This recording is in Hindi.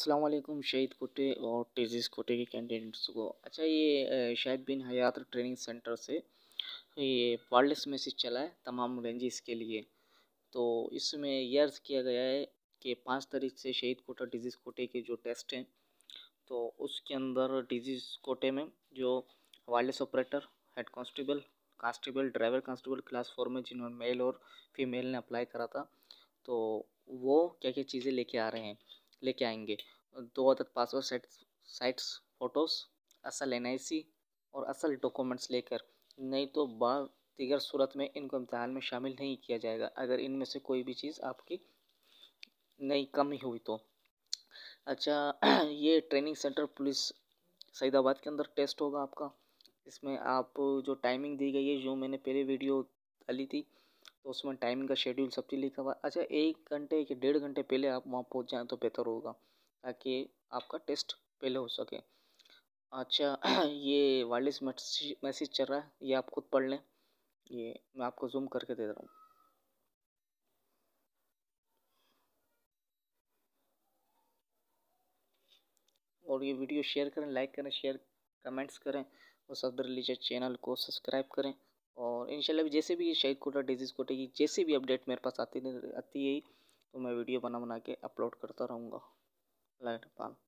असलम शहीद कोटे और टेजिस कोटे के कैंडिडेट्स को अच्छा ये शाहिद बिन हयात ट्रेनिंग सेंटर से ये वायरलेस मैसेज चला है तमाम रेंजेस के लिए तो इसमें यह अर्ज़ किया गया है कि पाँच तारीख से शहीद कोटा डिजीज़ कोटे के जो टेस्ट हैं तो उसके अंदर डिजीज़ कोटे में जो wireless operator head constable constable driver constable class four में जिन्होंने मेल और फीमेल ने अप्लाई करा था तो वो क्या क्या चीज़ें लेके आ रहे हैं लेके आएंगे दो अदद पासपोर्ट साइट साइट्स फ़ोटोज़ असल एन और असल डॉक्यूमेंट्स लेकर नहीं तो बा दीगर सूरत में इनको इम्तहान में शामिल नहीं किया जाएगा अगर इनमें से कोई भी चीज़ आपकी नहीं कमी हुई तो अच्छा ये ट्रेनिंग सेंटर पुलिस सईदाबाद के अंदर टेस्ट होगा आपका इसमें आप जो टाइमिंग दी गई है जो मैंने पहले वीडियो डाली थी तो उसमें टाइमिंग का शेड्यूल सब चीज़ लिखा हुआ अच्छा एक घंटे या डेढ़ घंटे पहले आप वहाँ पहुँच जाएँ तो बेहतर होगा ताकि आपका टेस्ट पहले हो सके अच्छा ये वायरलेस मैसेज चल रहा है ये आप खुद पढ़ लें ये मैं आपको जूम करके दे रहा हूँ और ये वीडियो शेयर करें लाइक करें शेयर कमेंट्स करें और सदर लीजिए चैनल को सब्सक्राइब करें और इनशाला जैसे भी ये शहीद कोटा डिजीज़ कोटे की जैसे भी अपडेट मेरे पास आती आती है तो मैं वीडियो बना बना के अपलोड करता रहूँगा अल्लाह